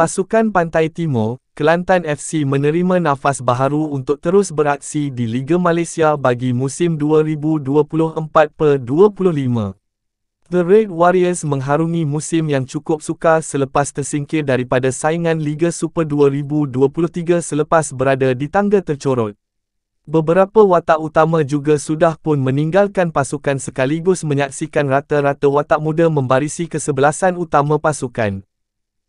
Pasukan Pantai Timur, Kelantan FC menerima nafas baharu untuk terus beraksi di Liga Malaysia bagi musim 2024-25. The Red Warriors mengharungi musim yang cukup sukar selepas tersingkir daripada saingan Liga Super 2023 selepas berada di tangga tercorot. Beberapa watak utama juga sudah pun meninggalkan pasukan sekaligus menyaksikan rata-rata watak muda membarisi kesebelasan utama pasukan.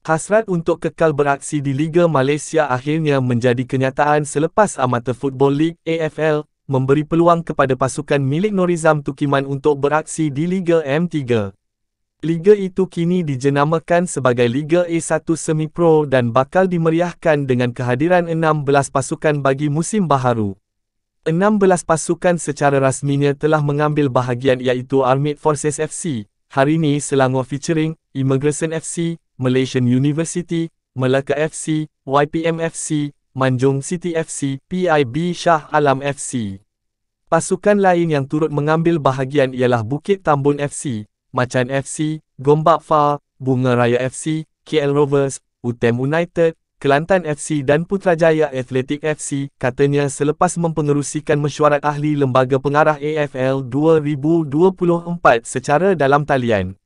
Hasrat untuk kekal beraksi di Liga Malaysia akhirnya menjadi kenyataan selepas Amateur Football League AFL memberi peluang kepada pasukan milik Norizam Tukiman untuk beraksi di Liga M3. Liga itu kini dijenamakan sebagai Liga A1 Semi Pro dan bakal dimeriahkan dengan kehadiran 16 pasukan bagi musim baharu. 16 pasukan secara rasminya telah mengambil bahagian iaitu Armed Forces FC, Harini Selangor Featuring, Immigration FC, Malaysian University, Melaka FC, YPM FC, Manjung City FC, PIB Shah Alam FC. Pasukan lain yang turut mengambil bahagian ialah Bukit Tambun FC, Macan FC, Gombak Fa, Bunga Raya FC, KL Rovers, Utem United, Kelantan FC dan Putrajaya Athletic FC katanya selepas mempengerusikan mesyuarat ahli lembaga pengarah AFL 2024 secara dalam talian.